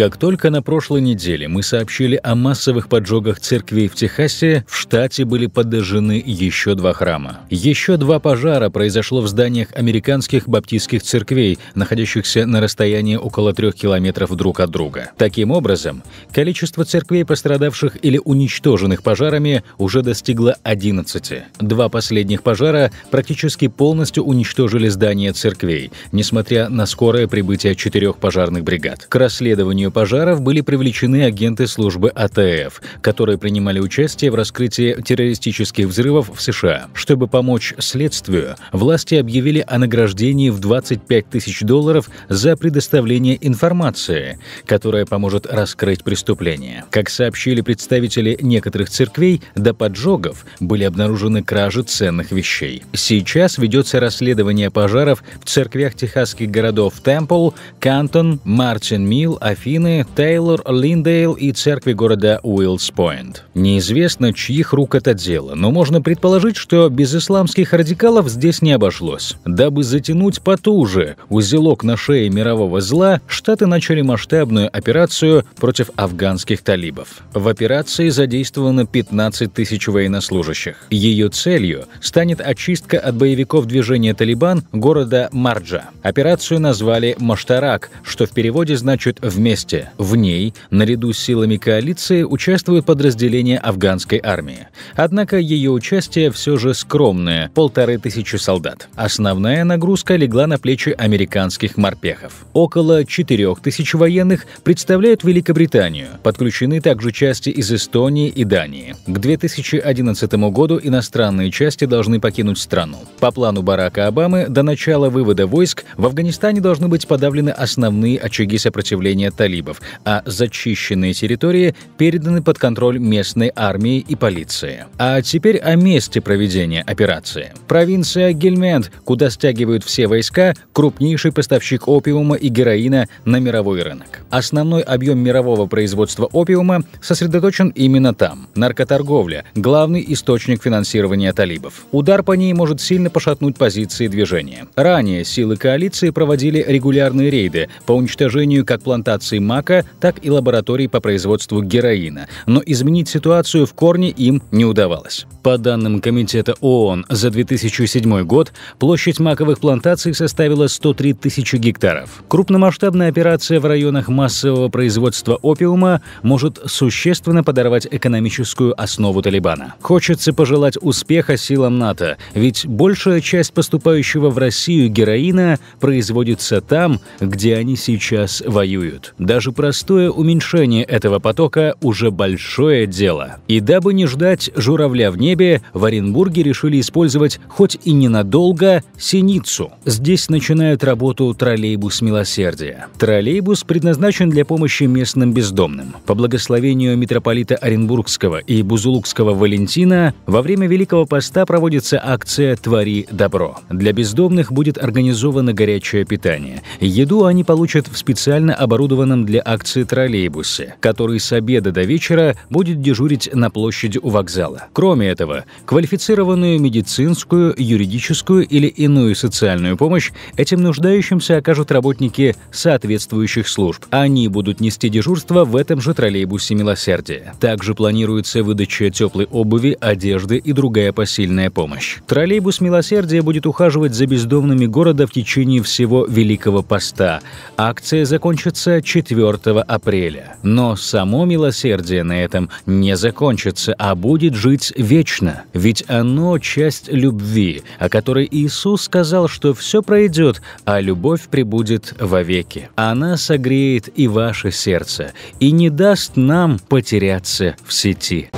Как только на прошлой неделе мы сообщили о массовых поджогах церквей в Техасе, в штате были подожжены еще два храма. Еще два пожара произошло в зданиях американских баптистских церквей, находящихся на расстоянии около трех километров друг от друга. Таким образом, количество церквей, пострадавших или уничтоженных пожарами, уже достигло 11. Два последних пожара практически полностью уничтожили здания церквей, несмотря на скорое прибытие четырех пожарных бригад. К расследованию тушению пожаров были привлечены агенты службы АТФ, которые принимали участие в раскрытии террористических взрывов в США. Чтобы помочь следствию, власти объявили о награждении в 25 тысяч долларов за предоставление информации, которая поможет раскрыть преступление. Как сообщили представители некоторых церквей, до поджогов были обнаружены кражи ценных вещей. Сейчас ведется расследование пожаров в церквях техасских городов Темпл, Кантон, Мартин Милл, Афин, Катарины, Тейлор, Линдейл и церкви города Уиллс-Пойнт. Неизвестно, чьих рук это дело, но можно предположить, что без исламских радикалов здесь не обошлось. Дабы затянуть потуже узелок на шее мирового зла, Штаты начали масштабную операцию против афганских талибов. В операции задействовано 15 тысяч военнослужащих. Ее целью станет очистка от боевиков движения «Талибан» города Марджа. Операцию назвали «Маштарак», что в переводе значит «вместе месте. В ней, наряду с силами коалиции, участвуют подразделения афганской армии. Однако ее участие все же скромное – полторы тысячи солдат. Основная нагрузка легла на плечи американских морпехов. Около четырех тысяч военных представляют Великобританию. Подключены также части из Эстонии и Дании. К 2011 году иностранные части должны покинуть страну. По плану Барака Обамы до начала вывода войск в Афганистане должны быть подавлены основные очаги сопротивления талибов талибов, а зачищенные территории переданы под контроль местной армии и полиции. А теперь о месте проведения операции. Провинция Гельмент, куда стягивают все войска, крупнейший поставщик опиума и героина на мировой рынок. Основной объем мирового производства опиума сосредоточен именно там. Наркоторговля – главный источник финансирования талибов. Удар по ней может сильно пошатнуть позиции движения. Ранее силы коалиции проводили регулярные рейды по уничтожению как плантаций мака, так и лабораторий по производству героина, но изменить ситуацию в корне им не удавалось. По данным Комитета ООН за 2007 год площадь маковых плантаций составила 103 тысячи гектаров. Крупномасштабная операция в районах массового производства опиума может существенно подорвать экономическую основу Талибана. Хочется пожелать успеха силам НАТО, ведь большая часть поступающего в Россию героина производится там, где они сейчас воюют. Даже простое уменьшение этого потока уже большое дело. И дабы не ждать журавля в небе, в Оренбурге решили использовать, хоть и ненадолго, синицу. Здесь начинают работу троллейбус милосердия. Троллейбус предназначен для помощи местным бездомным. По благословению митрополита Оренбургского и Бузулукского Валентина во время Великого Поста проводится акция «Твори добро». Для бездомных будет организовано горячее питание. Еду они получат в специально оборудованном магазином для акции троллейбусы, который с обеда до вечера будет дежурить на площади у вокзала. Кроме этого, квалифицированную медицинскую, юридическую или иную социальную помощь этим нуждающимся окажут работники соответствующих служб. Они будут нести дежурство в этом же троллейбусе милосердия. Также планируется выдача теплой обуви, одежды и другая посильная помощь. Троллейбус милосердия будет ухаживать за бездомными города в течение всего Великого Поста. Акция закончится 4 4 апреля. Но само милосердие на этом не закончится, а будет жить вечно. Ведь оно – часть любви, о которой Иисус сказал, что все пройдет, а любовь прибудет вовеки. Она согреет и ваше сердце, и не даст нам потеряться в сети.